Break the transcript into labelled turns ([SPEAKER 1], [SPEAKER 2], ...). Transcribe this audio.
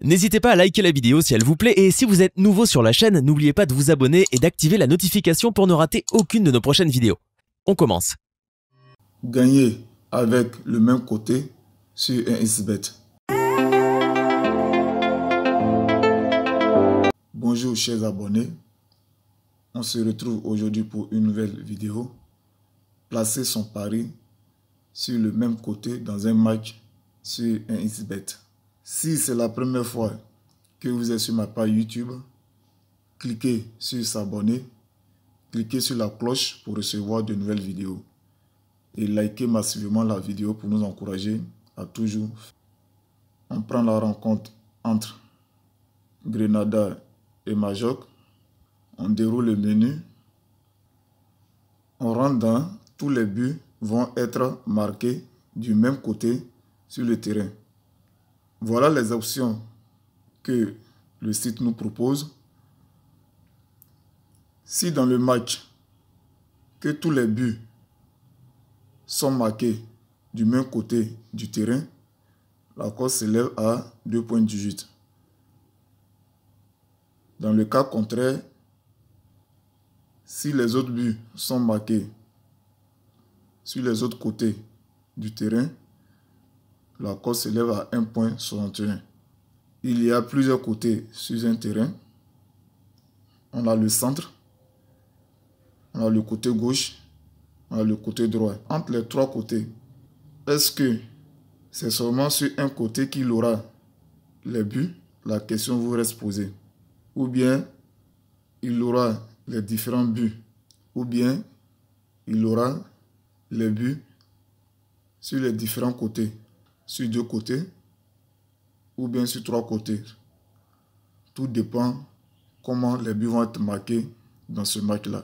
[SPEAKER 1] N'hésitez pas à liker la vidéo si elle vous plaît et si vous êtes nouveau sur la chaîne, n'oubliez pas de vous abonner et d'activer la notification pour ne rater aucune de nos prochaines vidéos. On commence. Gagner avec le même côté sur un isbet Bonjour chers abonnés, on se retrouve aujourd'hui pour une nouvelle vidéo. Placer son pari sur le même côté dans un match sur un XBET. Si c'est la première fois que vous êtes sur ma page YouTube, cliquez sur s'abonner, cliquez sur la cloche pour recevoir de nouvelles vidéos et likez massivement la vidéo pour nous encourager à toujours. On prend la rencontre entre Grenada et Majoc, On déroule le menu. On rentre dans tous les buts vont être marqués du même côté sur le terrain. Voilà les options que le site nous propose. Si dans le match que tous les buts sont marqués du même côté du terrain, la s'élève à 2,18. Dans le cas contraire, si les autres buts sont marqués sur les autres côtés du terrain, la s'élève à point terrain. Il y a plusieurs côtés sur un terrain. On a le centre, on a le côté gauche, on a le côté droit. Entre les trois côtés, est-ce que c'est seulement sur un côté qu'il aura les buts La question vous reste posée. Ou bien il aura les différents buts, ou bien il aura les buts sur les différents côtés sur deux côtés ou bien sur trois côtés. Tout dépend comment les buts vont être marqués dans ce match-là.